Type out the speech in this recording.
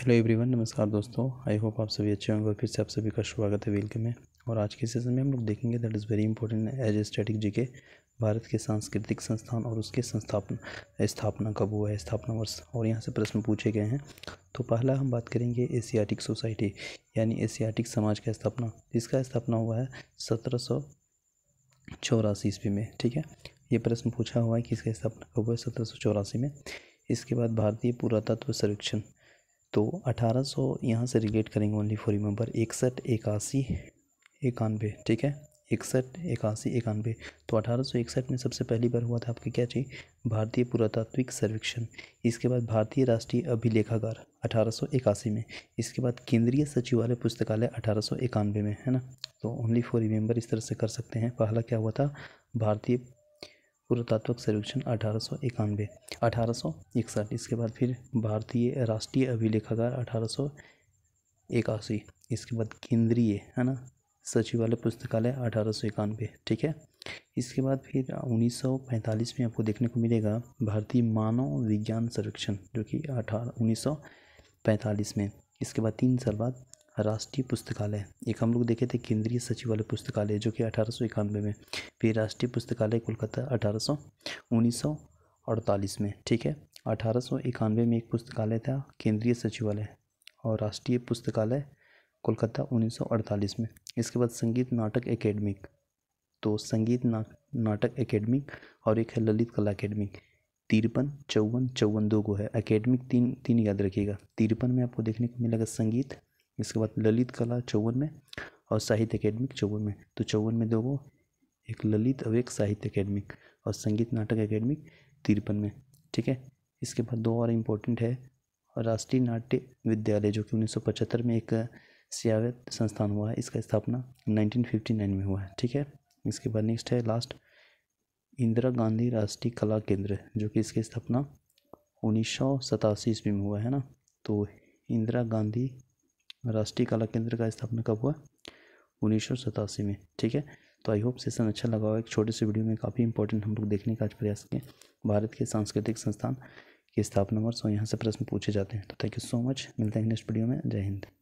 hello everyone नमस्कार दोस्तों I hope आप सभी अच्छे होंगे और फिर से आप सभी का स्वागत है वेलकम है और आज के सेशन में हम लोग देखेंगे that is very important as a static G K Bharat के सांस्कृतिक संस्थान और उसके संस्थापन स्थापना कब हुआ है स्थापना वर्ष और यहाँ से प्रश्न पूछे गए हैं तो पहला हम बात करेंगे एशियाटिक सोसाइटी यानी एशियाटिक समाज का स्थापना इसका स्थापना हुआ है सत्रह सौ चौरासी ईस्वी में ठीक है ये प्रश्न पूछा हुआ है कि इसका स्थापना कब हुआ है सत्रह सौ चौरासी में इसके बाद भारतीय पुरातत्व सर्वेक्षण तो 1800 यहाँ से रिलेट करेंगे ओनली फॉर रिमेंबर इकसठ इक्यासी इक्यानवे ठीक है इकसठ इक्यासी इक्यानवे तो अठारह सौ इकसठ में सबसे पहली बार हुआ था आपके क्या चाहिए भारतीय पुरातात्विक सर्वेक्षण इसके बाद भारतीय राष्ट्रीय अभिलेखागार अठारह सौ इक्यासी में इसके बाद केंद्रीय सचिवालय पुस्तकालय अठारह सौ इक्यानवे में है ना तो ओनली फॉर रिमेंबर इस तरह से कर सकते हैं पहला क्या हुआ था भारतीय पुरातात्विक सर्वेक्षण अठारह सौ इक्यानवे अठारह सौ इकसठ इसके बाद फिर भारतीय राष्ट्रीय अभिलेखागार अठारह सौ इक्यासी इसके बाद केंद्रीय है ना सचिवालय पुस्तकालय अठारह सौ इक्यानवे ठीक है इसके बाद फिर 1945 में आपको देखने को मिलेगा भारतीय मानव विज्ञान सर्वेक्षण जो कि अठारह उन्नीस में इसके बाद तीन साल बाद राष्ट्रीय पुस्तकालय एक हम लोग देखे थे केंद्रीय सचिवालय पुस्तकालय जो कि अठारह में फिर राष्ट्रीय पुस्तकालय कोलकाता अठारह सौ में ठीक है अठारह में एक पुस्तकालय था केंद्रीय सचिवालय और राष्ट्रीय पुस्तकालय कोलकाता 1948 में इसके बाद संगीत नाटक एकेडमिक तो संगीत ना, नाटक एकेडमिक और एक है ललित कला एकेडमिक तिरपन चौवन चौवन दो को है एकेडमिक तीन तीन याद रखिएगा तिरपन में आपको देखने को मिलेगा संगीत इसके बाद ललित कला चौवन में और साहित्य अकेडमिक चौवन में तो चौवन में दो एक ललित अवेक साहित्य अकेडमिक और संगीत नाटक अकेडमिक तिरपन में ठीक है इसके बाद दो और इम्पोर्टेंट है राष्ट्रीय नाट्य विद्यालय जो कि उन्नीस में एक सियावत संस्थान हुआ है इसका स्थापना 1959 में हुआ है ठीक है इसके बाद नेक्स्ट है लास्ट इंदिरा गांधी राष्ट्रीय कला केंद्र जो कि इसकी स्थापना उन्नीस ईस्वी में हुआ है ना तो इंदिरा गांधी राष्ट्रीय कला केंद्र का स्थापना कब हुआ उन्नीस में ठीक है तो आई होप सेशन अच्छा लगा हुआ एक छोटे से वीडियो में काफ़ी इंपॉर्टेंट हम लोग देखने का आज प्रयास किए भारत के सांस्कृतिक संस्थान की स्थापना वर्ष और यहाँ से प्रश्न पूछे जाते हैं तो थैंक यू सो मच मिलते हैं नेक्स्ट वीडियो में जय हिंद